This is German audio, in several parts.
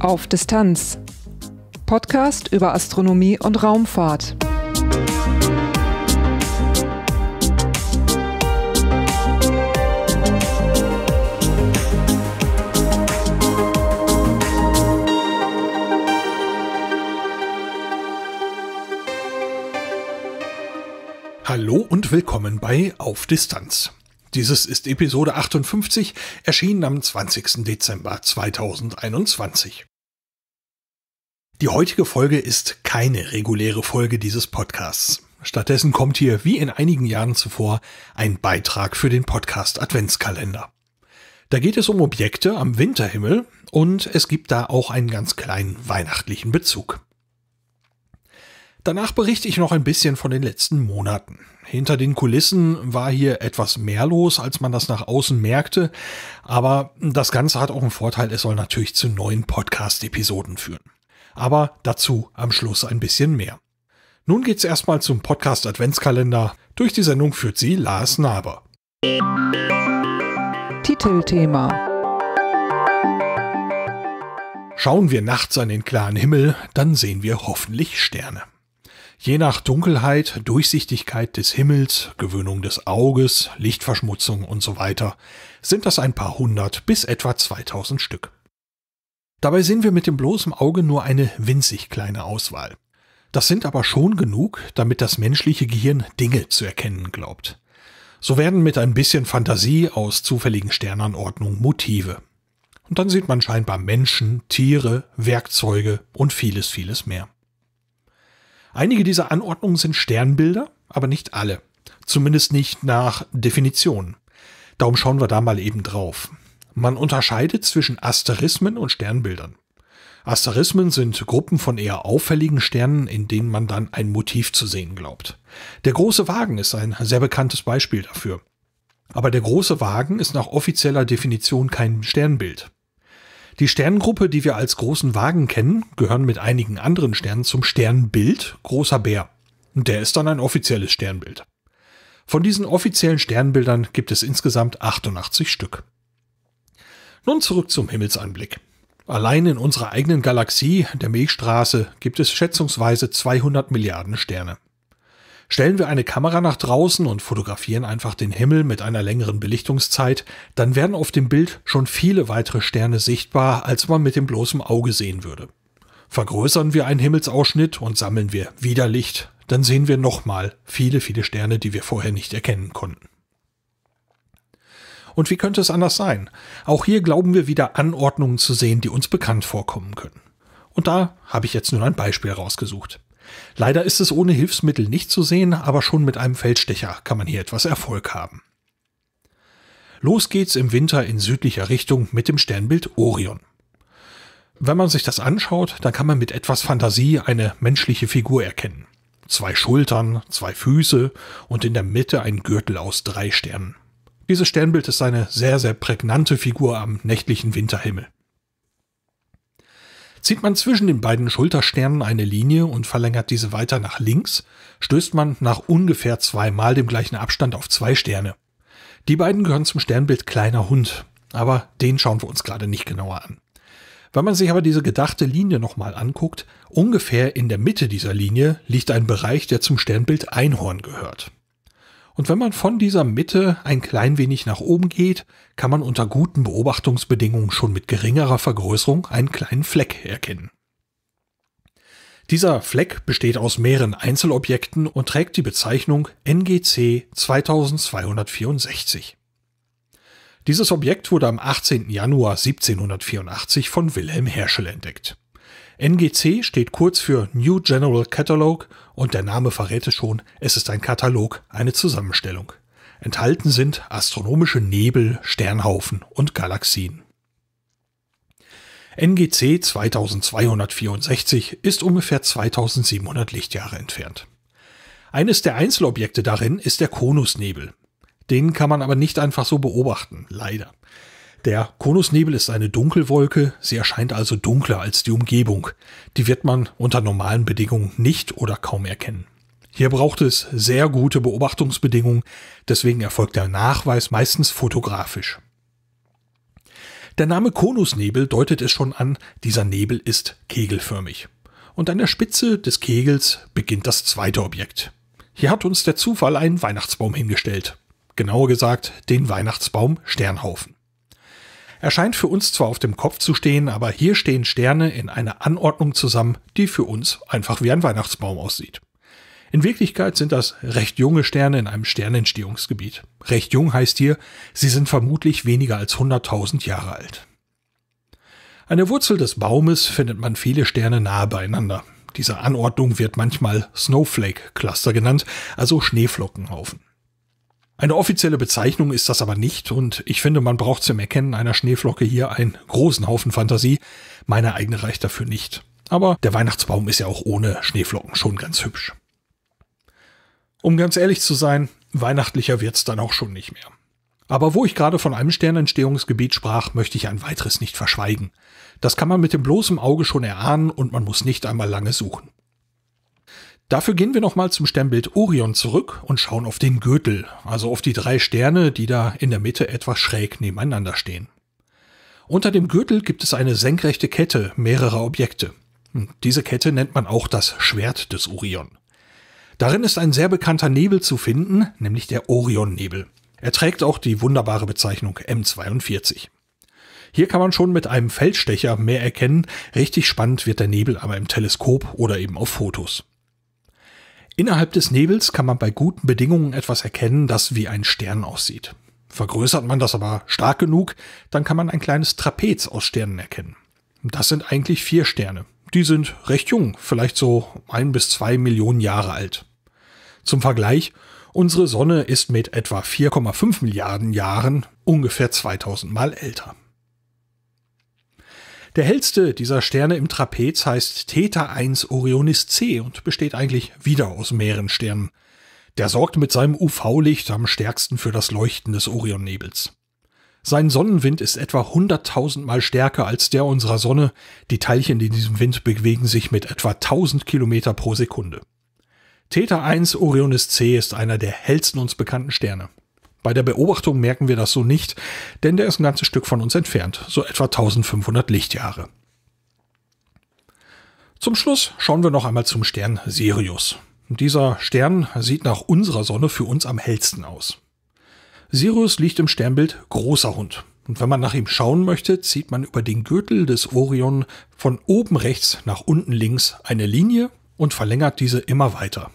Auf Distanz. Podcast über Astronomie und Raumfahrt. Hallo und willkommen bei Auf Distanz. Dieses ist Episode 58, erschienen am 20. Dezember 2021. Die heutige Folge ist keine reguläre Folge dieses Podcasts. Stattdessen kommt hier, wie in einigen Jahren zuvor, ein Beitrag für den Podcast Adventskalender. Da geht es um Objekte am Winterhimmel und es gibt da auch einen ganz kleinen weihnachtlichen Bezug. Danach berichte ich noch ein bisschen von den letzten Monaten. Hinter den Kulissen war hier etwas mehr los, als man das nach außen merkte, aber das Ganze hat auch einen Vorteil, es soll natürlich zu neuen Podcast-Episoden führen. Aber dazu am Schluss ein bisschen mehr. Nun geht's erstmal zum Podcast Adventskalender. Durch die Sendung führt sie Lars Naber. Titelthema Schauen wir nachts an den klaren Himmel, dann sehen wir hoffentlich Sterne. Je nach Dunkelheit, Durchsichtigkeit des Himmels, Gewöhnung des Auges, Lichtverschmutzung und so weiter sind das ein paar hundert bis etwa 2000 Stück. Dabei sehen wir mit dem bloßen Auge nur eine winzig kleine Auswahl. Das sind aber schon genug, damit das menschliche Gehirn Dinge zu erkennen glaubt. So werden mit ein bisschen Fantasie aus zufälligen Sternanordnungen Motive. Und dann sieht man scheinbar Menschen, Tiere, Werkzeuge und vieles, vieles mehr. Einige dieser Anordnungen sind Sternbilder, aber nicht alle. Zumindest nicht nach Definition. Darum schauen wir da mal eben drauf. Man unterscheidet zwischen Asterismen und Sternbildern. Asterismen sind Gruppen von eher auffälligen Sternen, in denen man dann ein Motiv zu sehen glaubt. Der große Wagen ist ein sehr bekanntes Beispiel dafür. Aber der große Wagen ist nach offizieller Definition kein Sternbild. Die Sternengruppe, die wir als großen Wagen kennen, gehören mit einigen anderen Sternen zum Sternbild Großer Bär. der ist dann ein offizielles Sternbild. Von diesen offiziellen Sternbildern gibt es insgesamt 88 Stück. Nun zurück zum Himmelsanblick. Allein in unserer eigenen Galaxie, der Milchstraße, gibt es schätzungsweise 200 Milliarden Sterne. Stellen wir eine Kamera nach draußen und fotografieren einfach den Himmel mit einer längeren Belichtungszeit, dann werden auf dem Bild schon viele weitere Sterne sichtbar, als man mit dem bloßen Auge sehen würde. Vergrößern wir einen Himmelsausschnitt und sammeln wir wieder Licht, dann sehen wir nochmal viele, viele Sterne, die wir vorher nicht erkennen konnten. Und wie könnte es anders sein? Auch hier glauben wir wieder Anordnungen zu sehen, die uns bekannt vorkommen können. Und da habe ich jetzt nur ein Beispiel rausgesucht. Leider ist es ohne Hilfsmittel nicht zu sehen, aber schon mit einem Feldstecher kann man hier etwas Erfolg haben. Los geht's im Winter in südlicher Richtung mit dem Sternbild Orion. Wenn man sich das anschaut, dann kann man mit etwas Fantasie eine menschliche Figur erkennen. Zwei Schultern, zwei Füße und in der Mitte ein Gürtel aus drei Sternen. Dieses Sternbild ist eine sehr, sehr prägnante Figur am nächtlichen Winterhimmel. Zieht man zwischen den beiden Schultersternen eine Linie und verlängert diese weiter nach links, stößt man nach ungefähr zweimal dem gleichen Abstand auf zwei Sterne. Die beiden gehören zum Sternbild kleiner Hund, aber den schauen wir uns gerade nicht genauer an. Wenn man sich aber diese gedachte Linie nochmal anguckt, ungefähr in der Mitte dieser Linie liegt ein Bereich, der zum Sternbild Einhorn gehört. Und wenn man von dieser Mitte ein klein wenig nach oben geht, kann man unter guten Beobachtungsbedingungen schon mit geringerer Vergrößerung einen kleinen Fleck erkennen. Dieser Fleck besteht aus mehreren Einzelobjekten und trägt die Bezeichnung NGC 2264. Dieses Objekt wurde am 18. Januar 1784 von Wilhelm Herschel entdeckt. NGC steht kurz für New General Catalog und der Name verrät es schon, es ist ein Katalog, eine Zusammenstellung. Enthalten sind astronomische Nebel, Sternhaufen und Galaxien. NGC 2264 ist ungefähr 2700 Lichtjahre entfernt. Eines der Einzelobjekte darin ist der Konusnebel. Den kann man aber nicht einfach so beobachten, leider. Der Konusnebel ist eine Dunkelwolke, sie erscheint also dunkler als die Umgebung. Die wird man unter normalen Bedingungen nicht oder kaum erkennen. Hier braucht es sehr gute Beobachtungsbedingungen, deswegen erfolgt der Nachweis meistens fotografisch. Der Name Konusnebel deutet es schon an, dieser Nebel ist kegelförmig. Und an der Spitze des Kegels beginnt das zweite Objekt. Hier hat uns der Zufall einen Weihnachtsbaum hingestellt. Genauer gesagt, den Weihnachtsbaum Sternhaufen. Er scheint für uns zwar auf dem Kopf zu stehen, aber hier stehen Sterne in einer Anordnung zusammen, die für uns einfach wie ein Weihnachtsbaum aussieht. In Wirklichkeit sind das recht junge Sterne in einem Sternentstehungsgebiet. Recht jung heißt hier, sie sind vermutlich weniger als 100.000 Jahre alt. An der Wurzel des Baumes findet man viele Sterne nahe beieinander. Diese Anordnung wird manchmal Snowflake Cluster genannt, also Schneeflockenhaufen. Eine offizielle Bezeichnung ist das aber nicht und ich finde, man braucht zum Erkennen einer Schneeflocke hier einen großen Haufen Fantasie. Meine eigene reicht dafür nicht. Aber der Weihnachtsbaum ist ja auch ohne Schneeflocken schon ganz hübsch. Um ganz ehrlich zu sein, weihnachtlicher wird's dann auch schon nicht mehr. Aber wo ich gerade von einem Sternentstehungsgebiet sprach, möchte ich ein weiteres nicht verschweigen. Das kann man mit dem bloßen Auge schon erahnen und man muss nicht einmal lange suchen. Dafür gehen wir nochmal zum Sternbild Orion zurück und schauen auf den Gürtel, also auf die drei Sterne, die da in der Mitte etwas schräg nebeneinander stehen. Unter dem Gürtel gibt es eine senkrechte Kette mehrerer Objekte. Hm, diese Kette nennt man auch das Schwert des Orion. Darin ist ein sehr bekannter Nebel zu finden, nämlich der Orion-Nebel. Er trägt auch die wunderbare Bezeichnung M42. Hier kann man schon mit einem Feldstecher mehr erkennen, richtig spannend wird der Nebel aber im Teleskop oder eben auf Fotos. Innerhalb des Nebels kann man bei guten Bedingungen etwas erkennen, das wie ein Stern aussieht. Vergrößert man das aber stark genug, dann kann man ein kleines Trapez aus Sternen erkennen. Das sind eigentlich vier Sterne. Die sind recht jung, vielleicht so ein bis zwei Millionen Jahre alt. Zum Vergleich, unsere Sonne ist mit etwa 4,5 Milliarden Jahren ungefähr 2000 Mal älter. Der hellste dieser Sterne im Trapez heißt Theta 1 Orionis C und besteht eigentlich wieder aus mehreren Sternen. Der sorgt mit seinem UV-Licht am stärksten für das Leuchten des Orionnebels. Sein Sonnenwind ist etwa 100.000 Mal stärker als der unserer Sonne. Die Teilchen, in diesem Wind bewegen sich mit etwa 1000 Kilometer pro Sekunde. Theta 1 Orionis C ist einer der hellsten uns bekannten Sterne. Bei der Beobachtung merken wir das so nicht, denn der ist ein ganzes Stück von uns entfernt, so etwa 1500 Lichtjahre. Zum Schluss schauen wir noch einmal zum Stern Sirius. Dieser Stern sieht nach unserer Sonne für uns am hellsten aus. Sirius liegt im Sternbild Großer Hund. Und wenn man nach ihm schauen möchte, zieht man über den Gürtel des Orion von oben rechts nach unten links eine Linie und verlängert diese immer weiter.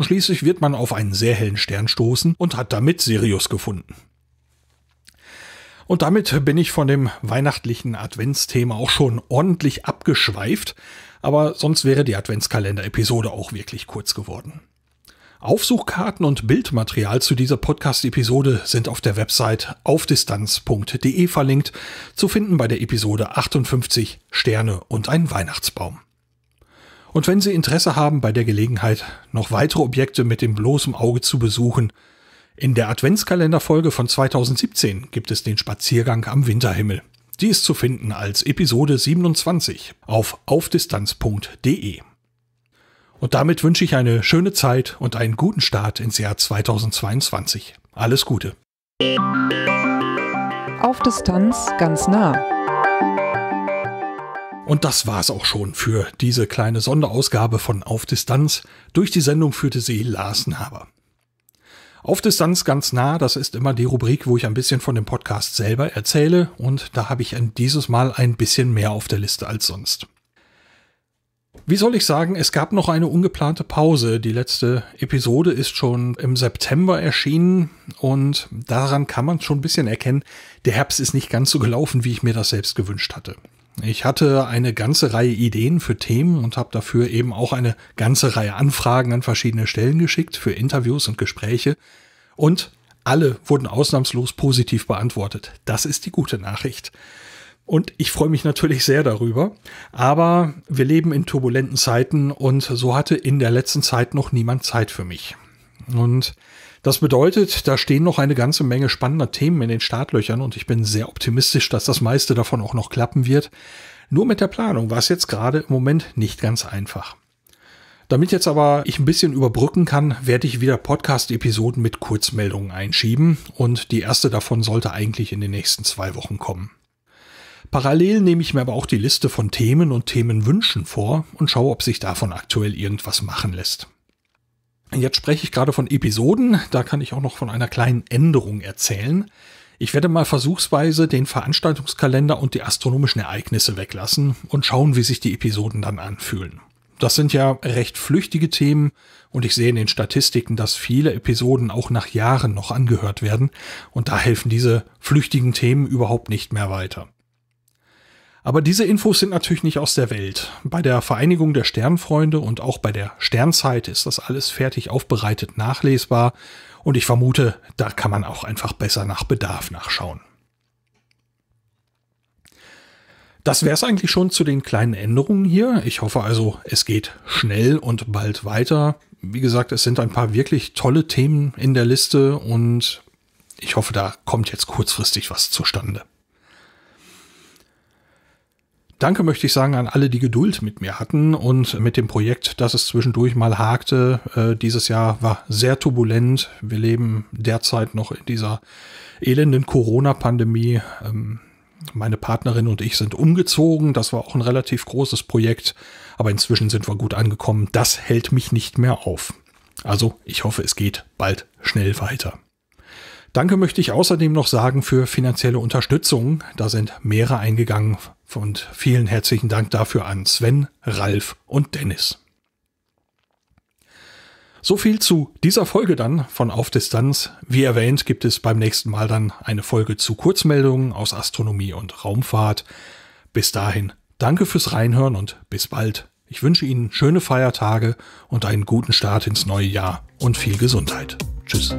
Und schließlich wird man auf einen sehr hellen Stern stoßen und hat damit Sirius gefunden. Und damit bin ich von dem weihnachtlichen Adventsthema auch schon ordentlich abgeschweift, aber sonst wäre die Adventskalender-Episode auch wirklich kurz geworden. Aufsuchkarten und Bildmaterial zu dieser Podcast-Episode sind auf der Website aufdistanz.de verlinkt, zu finden bei der Episode 58 Sterne und ein Weihnachtsbaum. Und wenn Sie Interesse haben, bei der Gelegenheit noch weitere Objekte mit dem bloßen Auge zu besuchen, in der Adventskalenderfolge von 2017 gibt es den Spaziergang am Winterhimmel. Die ist zu finden als Episode 27 auf aufdistanz.de. Und damit wünsche ich eine schöne Zeit und einen guten Start ins Jahr 2022. Alles Gute. Auf Distanz ganz nah. Und das war's auch schon für diese kleine Sonderausgabe von Auf Distanz. Durch die Sendung führte sie Lars Naber. Auf Distanz ganz nah, das ist immer die Rubrik, wo ich ein bisschen von dem Podcast selber erzähle und da habe ich dieses Mal ein bisschen mehr auf der Liste als sonst. Wie soll ich sagen, es gab noch eine ungeplante Pause. Die letzte Episode ist schon im September erschienen und daran kann man schon ein bisschen erkennen, der Herbst ist nicht ganz so gelaufen, wie ich mir das selbst gewünscht hatte. Ich hatte eine ganze Reihe Ideen für Themen und habe dafür eben auch eine ganze Reihe Anfragen an verschiedene Stellen geschickt für Interviews und Gespräche und alle wurden ausnahmslos positiv beantwortet. Das ist die gute Nachricht. Und ich freue mich natürlich sehr darüber. Aber wir leben in turbulenten Zeiten und so hatte in der letzten Zeit noch niemand Zeit für mich. Und das bedeutet, da stehen noch eine ganze Menge spannender Themen in den Startlöchern und ich bin sehr optimistisch, dass das meiste davon auch noch klappen wird. Nur mit der Planung war es jetzt gerade im Moment nicht ganz einfach. Damit jetzt aber ich ein bisschen überbrücken kann, werde ich wieder Podcast-Episoden mit Kurzmeldungen einschieben und die erste davon sollte eigentlich in den nächsten zwei Wochen kommen. Parallel nehme ich mir aber auch die Liste von Themen und Themenwünschen vor und schaue, ob sich davon aktuell irgendwas machen lässt. Jetzt spreche ich gerade von Episoden, da kann ich auch noch von einer kleinen Änderung erzählen. Ich werde mal versuchsweise den Veranstaltungskalender und die astronomischen Ereignisse weglassen und schauen, wie sich die Episoden dann anfühlen. Das sind ja recht flüchtige Themen und ich sehe in den Statistiken, dass viele Episoden auch nach Jahren noch angehört werden und da helfen diese flüchtigen Themen überhaupt nicht mehr weiter. Aber diese Infos sind natürlich nicht aus der Welt. Bei der Vereinigung der Sternfreunde und auch bei der Sternzeit ist das alles fertig aufbereitet nachlesbar und ich vermute, da kann man auch einfach besser nach Bedarf nachschauen. Das wäre es eigentlich schon zu den kleinen Änderungen hier. Ich hoffe also, es geht schnell und bald weiter. Wie gesagt, es sind ein paar wirklich tolle Themen in der Liste und ich hoffe, da kommt jetzt kurzfristig was zustande. Danke möchte ich sagen an alle, die Geduld mit mir hatten und mit dem Projekt, dass es zwischendurch mal hakte. Äh, dieses Jahr war sehr turbulent. Wir leben derzeit noch in dieser elenden Corona-Pandemie. Ähm, meine Partnerin und ich sind umgezogen. Das war auch ein relativ großes Projekt. Aber inzwischen sind wir gut angekommen. Das hält mich nicht mehr auf. Also ich hoffe, es geht bald schnell weiter. Danke möchte ich außerdem noch sagen für finanzielle Unterstützung. Da sind mehrere eingegangen und vielen herzlichen Dank dafür an Sven, Ralf und Dennis. So viel zu dieser Folge dann von Auf Distanz. Wie erwähnt, gibt es beim nächsten Mal dann eine Folge zu Kurzmeldungen aus Astronomie und Raumfahrt. Bis dahin, danke fürs Reinhören und bis bald. Ich wünsche Ihnen schöne Feiertage und einen guten Start ins neue Jahr und viel Gesundheit. Tschüss.